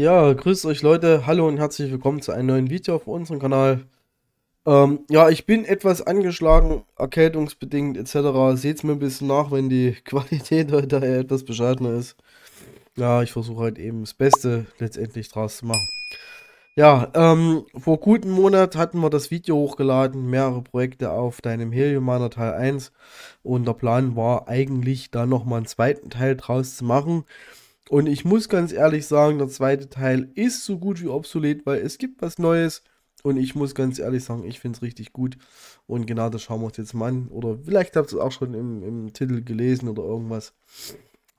Ja, grüßt euch Leute, hallo und herzlich willkommen zu einem neuen Video auf unserem Kanal. Ähm, ja, ich bin etwas angeschlagen, erkältungsbedingt etc. Seht's mir ein bisschen nach, wenn die Qualität heute etwas bescheidener ist. Ja, ich versuche halt eben das Beste letztendlich draus zu machen. Ja, ähm, vor gutem Monat hatten wir das Video hochgeladen, mehrere Projekte auf deinem Helium Miner Teil 1 und der Plan war eigentlich da nochmal einen zweiten Teil draus zu machen. Und ich muss ganz ehrlich sagen, der zweite Teil ist so gut wie obsolet, weil es gibt was Neues. Und ich muss ganz ehrlich sagen, ich finde es richtig gut. Und genau das schauen wir uns jetzt mal an. Oder vielleicht habt ihr es auch schon im, im, Titel gelesen oder irgendwas.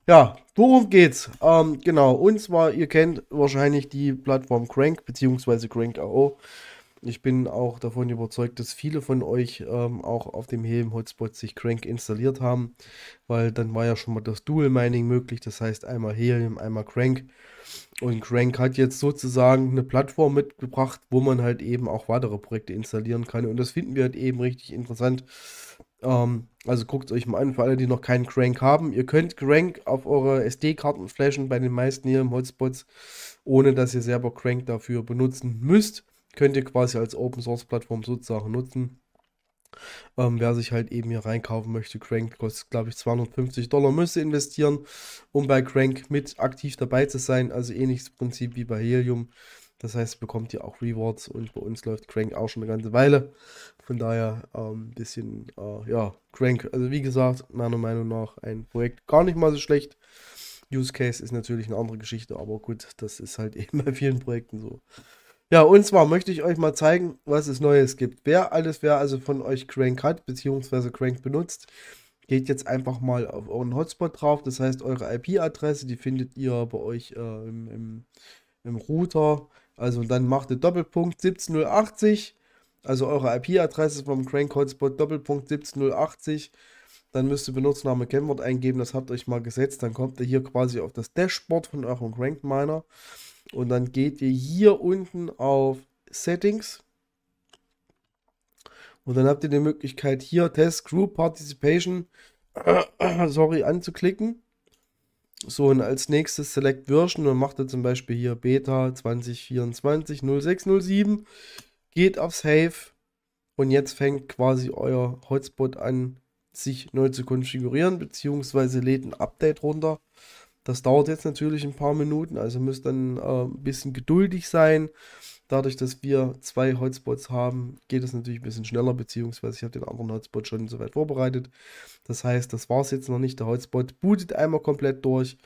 Ja, worum geht's? Ähm, genau, und zwar, ihr kennt wahrscheinlich die Plattform Crank, beziehungsweise Crank.io. Ich bin auch davon überzeugt, dass viele von euch ähm, auch auf dem Helium-Hotspot sich Crank installiert haben, weil dann war ja schon mal das Dual-Mining möglich, das heißt einmal Helium, einmal Crank. Und Crank hat jetzt sozusagen eine Plattform mitgebracht, wo man halt eben auch weitere Projekte installieren kann. Und das finden wir halt eben richtig interessant. Ähm, also guckt es euch mal an, für alle, die noch keinen Crank haben. Ihr könnt Crank auf eure SD-Karten flashen bei den meisten Helium-Hotspots, ohne dass ihr selber Crank dafür benutzen müsst könnt ihr quasi als Open Source Plattform sozusagen nutzen. Ähm, wer sich halt eben hier reinkaufen möchte, Crank kostet, glaube ich, 250 Dollar, müsste investieren, um bei Crank mit aktiv dabei zu sein. Also ähnliches Prinzip wie bei Helium. Das heißt, bekommt ihr auch Rewards und bei uns läuft Crank auch schon eine ganze Weile. Von daher ein ähm, bisschen, äh, ja, Crank. Also wie gesagt, meiner Meinung nach ein Projekt gar nicht mal so schlecht. Use Case ist natürlich eine andere Geschichte, aber gut, das ist halt eben bei vielen Projekten so. Ja, und zwar möchte ich euch mal zeigen, was es Neues gibt. Wer alles, wer also von euch Crank hat, beziehungsweise Crank benutzt, geht jetzt einfach mal auf euren Hotspot drauf. Das heißt, eure IP-Adresse, die findet ihr bei euch äh, im, im, im, Router. Also dann macht ihr Doppelpunkt 17080, also eure IP-Adresse vom Crank Hotspot Doppelpunkt 17080. Dann müsst ihr Benutzername Kennwort eingeben, das habt ihr euch mal gesetzt. Dann kommt ihr hier quasi auf das Dashboard von eurem Crank Miner. Und dann geht ihr hier unten auf Settings. Und dann habt ihr die Möglichkeit, hier Test Group Participation sorry, anzuklicken. So, und als nächstes Select Version und macht ihr zum Beispiel hier Beta 2024 0607, geht auf Save und jetzt fängt quasi euer Hotspot an, sich neu zu konfigurieren, beziehungsweise lädt ein Update runter. Das dauert jetzt natürlich ein paar Minuten, also müsst dann äh, ein bisschen geduldig sein. Dadurch, dass wir zwei Hotspots haben, geht es natürlich ein bisschen schneller, beziehungsweise ich habe den anderen Hotspot schon soweit vorbereitet. Das heißt, das war es jetzt noch nicht. Der Hotspot bootet einmal komplett durch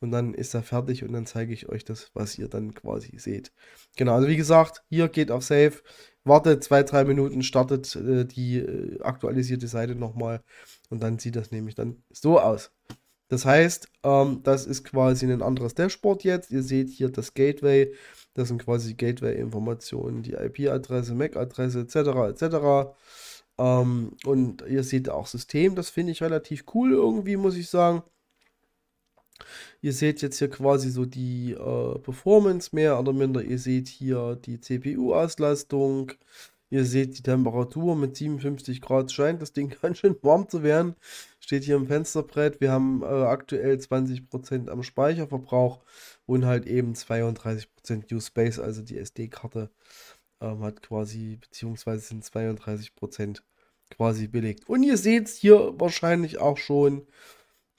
und dann ist er fertig und dann zeige ich euch das, was ihr dann quasi seht. Genau, also wie gesagt, hier geht auf Save, wartet zwei, drei Minuten, startet äh, die äh, aktualisierte Seite nochmal und dann sieht das nämlich dann so aus. Das heißt, ähm, das ist quasi ein anderes Dashboard jetzt. Ihr seht hier das Gateway. Das sind quasi Gateway-Informationen, die IP-Adresse, MAC-Adresse etc. etc. Ähm, und ihr seht auch System. Das finde ich relativ cool irgendwie, muss ich sagen. Ihr seht jetzt hier quasi so die äh, Performance mehr oder minder. Ihr seht hier die CPU-Auslastung. Ihr seht die Temperatur mit 57 Grad scheint das Ding ganz schön warm zu werden. Steht hier im Fensterbrett. Wir haben äh, aktuell 20% am Speicherverbrauch und halt eben 32% Use Space, also die SD-Karte ähm, hat quasi, beziehungsweise sind 32% quasi belegt. Und ihr seht es hier wahrscheinlich auch schon.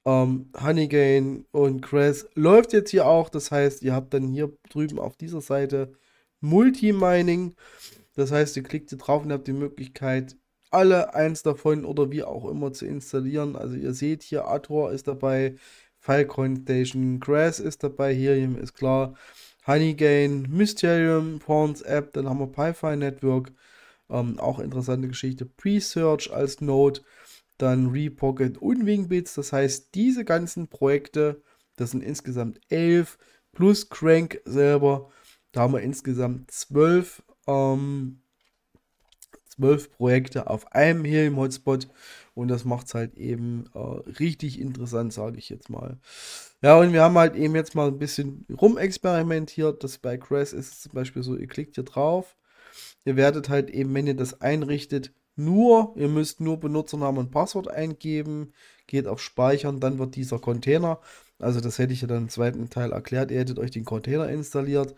Ähm, Honeygain und Crass läuft jetzt hier auch. Das heißt, ihr habt dann hier drüben auf dieser Seite Multi-Mining. Das heißt, ihr klickt hier drauf und habt die Möglichkeit, alle eins davon oder wie auch immer zu installieren. Also ihr seht hier, Ator ist dabei, Filecoin Station, Grass ist dabei, Helium ist klar, Honeygain, Mysterium, Pawns App, dann haben wir PyFi Network, ähm, auch interessante Geschichte, Presearch als Node, dann Repocket und Wingbits. Das heißt, diese ganzen Projekte, das sind insgesamt elf, plus Crank selber, da haben wir insgesamt zwölf ähm, zwölf Projekte auf einem Helium Hotspot und das macht es halt eben äh, richtig interessant, sage ich jetzt mal. Ja, und wir haben halt eben jetzt mal ein bisschen rumexperimentiert. Das bei Crash ist zum Beispiel so, ihr klickt hier drauf. Ihr werdet halt eben, wenn ihr das einrichtet, nur, ihr müsst nur Benutzernamen und Passwort eingeben, geht auf Speichern, dann wird dieser Container, also das hätte ich ja dann im zweiten Teil erklärt, ihr hättet euch den Container installiert,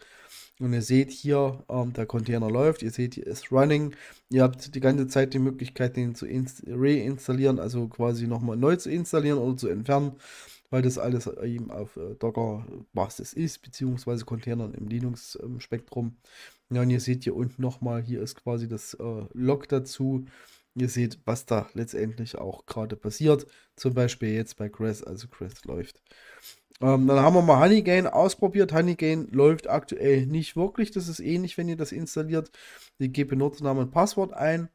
und ihr seht hier, ähm, der Container läuft, ihr seht, hier ist running. Ihr habt die ganze Zeit die Möglichkeit, den zu reinstallieren, also quasi nochmal neu zu installieren oder zu entfernen, weil das alles äh, eben auf äh, Docker-Basis ist, beziehungsweise Containern im Linux-Spektrum. Ja, und ihr seht hier unten nochmal, hier ist quasi das äh, Log dazu. Ihr seht, was da letztendlich auch gerade passiert. Zum Beispiel jetzt bei Crest, also Crest läuft. Ähm, dann haben wir mal Honeygain ausprobiert. Honeygain läuft aktuell nicht wirklich. Das ist ähnlich, wenn ihr das installiert. Ihr gebt Benutzernamen und Passwort ein.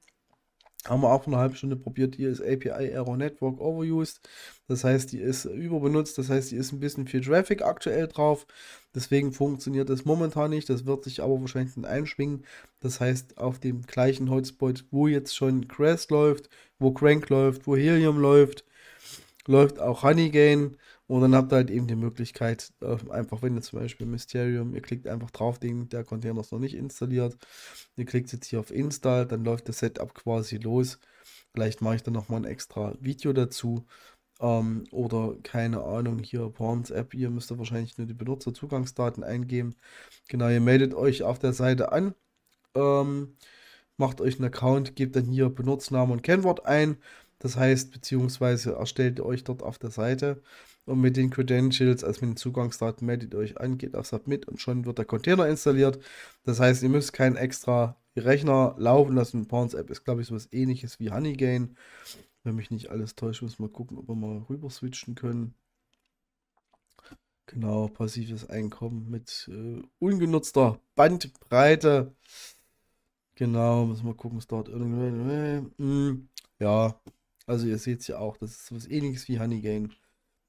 Haben wir auch eine halbe Stunde probiert. Hier ist API Error Network Overused. Das heißt, die ist überbenutzt. Das heißt, die ist ein bisschen viel Traffic aktuell drauf. Deswegen funktioniert das momentan nicht. Das wird sich aber wahrscheinlich einschwingen. Das heißt, auf dem gleichen Hotspot, wo jetzt schon Crest läuft, wo Crank läuft, wo Helium läuft, läuft auch Honeygain. Und dann habt ihr halt eben die Möglichkeit, ähm, einfach wenn ihr zum Beispiel Mysterium, ihr klickt einfach drauf, den, der Container ist noch nicht installiert, ihr klickt jetzt hier auf Install, dann läuft das Setup quasi los. Vielleicht mache ich dann nochmal ein extra Video dazu. Ähm, oder keine Ahnung, hier Porns App, ihr müsst wahrscheinlich nur die Benutzerzugangsdaten eingeben. Genau, ihr meldet euch auf der Seite an. Ähm, macht euch einen Account, gebt dann hier Benutzname und Kennwort ein. Das heißt, beziehungsweise erstellt ihr euch dort auf der Seite und mit den Credentials, also mit den Zugangsdaten, meldet euch an, geht auf Submit und schon wird der Container installiert. Das heißt, ihr müsst keinen extra Rechner laufen lassen. Pounds App ist, glaube ich, so was ähnliches wie Honeygain. Wenn mich nicht alles täuscht, muss mal gucken, ob wir mal rüber switchen können. Genau, passives Einkommen mit äh, ungenutzter Bandbreite. Genau, müssen wir gucken, es dauert irgendwie. Äh, hm, ja, also ihr seht es ja auch, das ist so was ähnliches wie Honeygain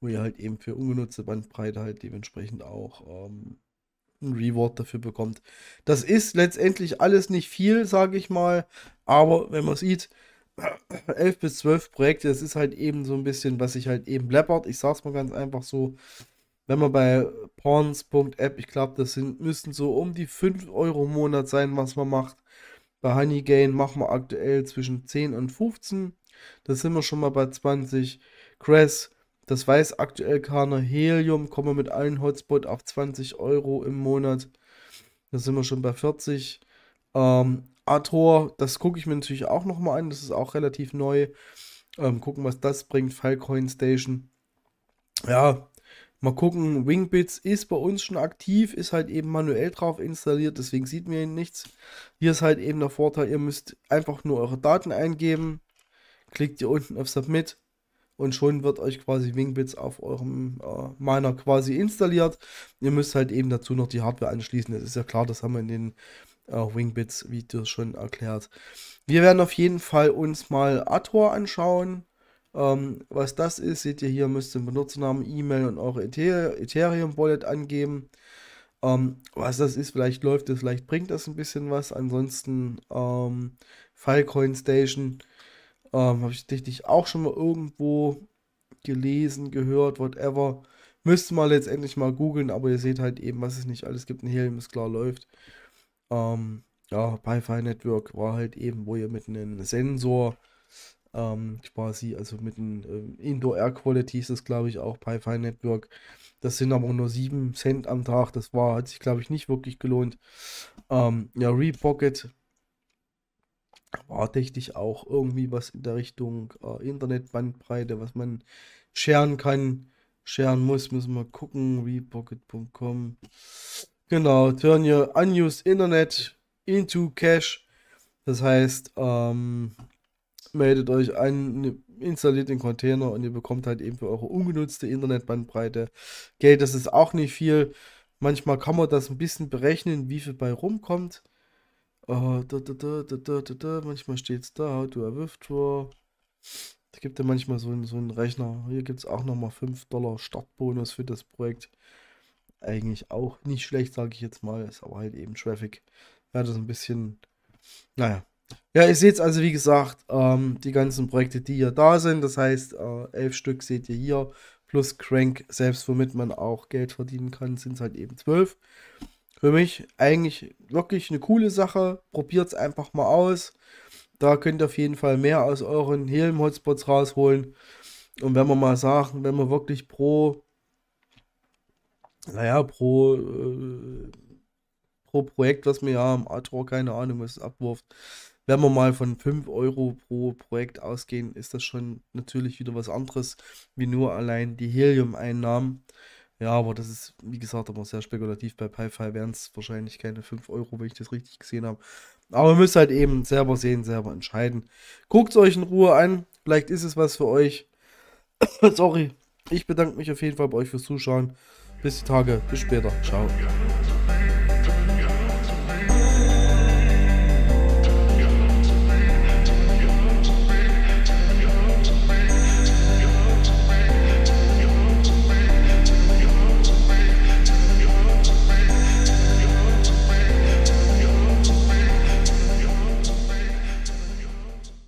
wo ihr halt eben für ungenutzte Bandbreite halt dementsprechend auch ähm, ein Reward dafür bekommt. Das ist letztendlich alles nicht viel, sage ich mal, aber wenn man sieht, 11 bis 12 Projekte, das ist halt eben so ein bisschen, was sich halt eben blabbert. Ich sag's mal ganz einfach so, wenn man bei pawns.app, ich glaube, das sind, müssten so um die 5 Euro im Monat sein, was man macht. Bei Honeygain machen wir aktuell zwischen 10 und 15. Da sind wir schon mal bei 20. Crash das weiß aktuell keiner. Helium kommen wir mit allen Hotspots auf 20 Euro im Monat. Da sind wir schon bei 40. Ähm, Ator, das gucke ich mir natürlich auch nochmal an. Das ist auch relativ neu. Ähm, gucken, was das bringt. Filecoin Station. Ja, mal gucken. Wingbits ist bei uns schon aktiv, ist halt eben manuell drauf installiert. Deswegen sieht man nichts. Hier ist halt eben der Vorteil, ihr müsst einfach nur eure Daten eingeben. Klickt hier unten auf Submit und schon wird euch quasi Wingbits auf eurem äh, Miner quasi installiert. Ihr müsst halt eben dazu noch die Hardware anschließen. Das ist ja klar, das haben wir in den äh, Wingbits Videos schon erklärt. Wir werden auf jeden Fall uns mal Ator anschauen. Ähm, was das ist, seht ihr hier, müsst ihr den Benutzernamen, E-Mail und eure Ethereum Wallet angeben. Ähm, was das ist, vielleicht läuft es, vielleicht bringt das ein bisschen was. Ansonsten ähm, Filecoin Station. Ähm, Habe ich richtig auch schon mal irgendwo gelesen, gehört, whatever. Müsste mal letztendlich mal googeln, aber ihr seht halt eben, was es nicht alles gibt in Helium, ist klar läuft. Ähm, ja, pi fi Network war halt eben, wo ihr mit einem Sensor ähm, quasi, also mit einem ähm, Indoor Air Quality ist das, glaube ich, auch pi fi Network. Das sind aber nur 7 Cent am Tag. Das war, hat sich, glaube ich, nicht wirklich gelohnt. Ähm, ja, Repocket orte ich dich auch irgendwie was in der Richtung äh, Internetbandbreite, was man scheren kann, scheren muss, müssen wir gucken, repocket.com. Genau, turn your unused Internet into cash. Das heißt, ähm, meldet euch an, installiert den Container und ihr bekommt halt eben für eure ungenutzte Internetbandbreite Geld. Das ist auch nicht viel. Manchmal kann man das ein bisschen berechnen, wie viel bei rumkommt. Oh, da, da, da, da, da, da, manchmal steht es da, du to a withdraw. Da gibt ja manchmal so einen, so einen Rechner. Hier gibt es auch nochmal 5 Dollar Startbonus für das Projekt. Eigentlich auch nicht schlecht, sage ich jetzt mal. Ist aber halt eben Traffic. Ja, das ist ein bisschen. Naja. Ja, ihr seht also, wie gesagt, ähm, die ganzen Projekte, die hier da sind. Das heißt, äh, elf Stück seht ihr hier. Plus Crank, selbst womit man auch Geld verdienen kann, sind es halt eben 12 für mich eigentlich wirklich eine coole Sache. Probiert es einfach mal aus. Da könnt ihr auf jeden Fall mehr aus euren Helm-Hotspots rausholen. Und wenn wir mal sagen, wenn wir wirklich pro, naja, pro, äh, pro Projekt, was wir ja am Atro, keine Ahnung, was es abwurft, wenn wir mal von 5 Euro pro Projekt ausgehen, ist das schon natürlich wieder was anderes, wie nur allein die Helium-Einnahmen. Ja, aber das ist, wie gesagt, aber sehr spekulativ. Bei Pi-Fi wären es wahrscheinlich keine 5 Euro, wenn ich das richtig gesehen habe. Aber ihr müsst halt eben selber sehen, selber entscheiden. Guckt es euch in Ruhe an. Vielleicht ist es was für euch. Sorry. Ich bedanke mich auf jeden Fall bei euch fürs Zuschauen. Bis die Tage. Bis später. Ciao.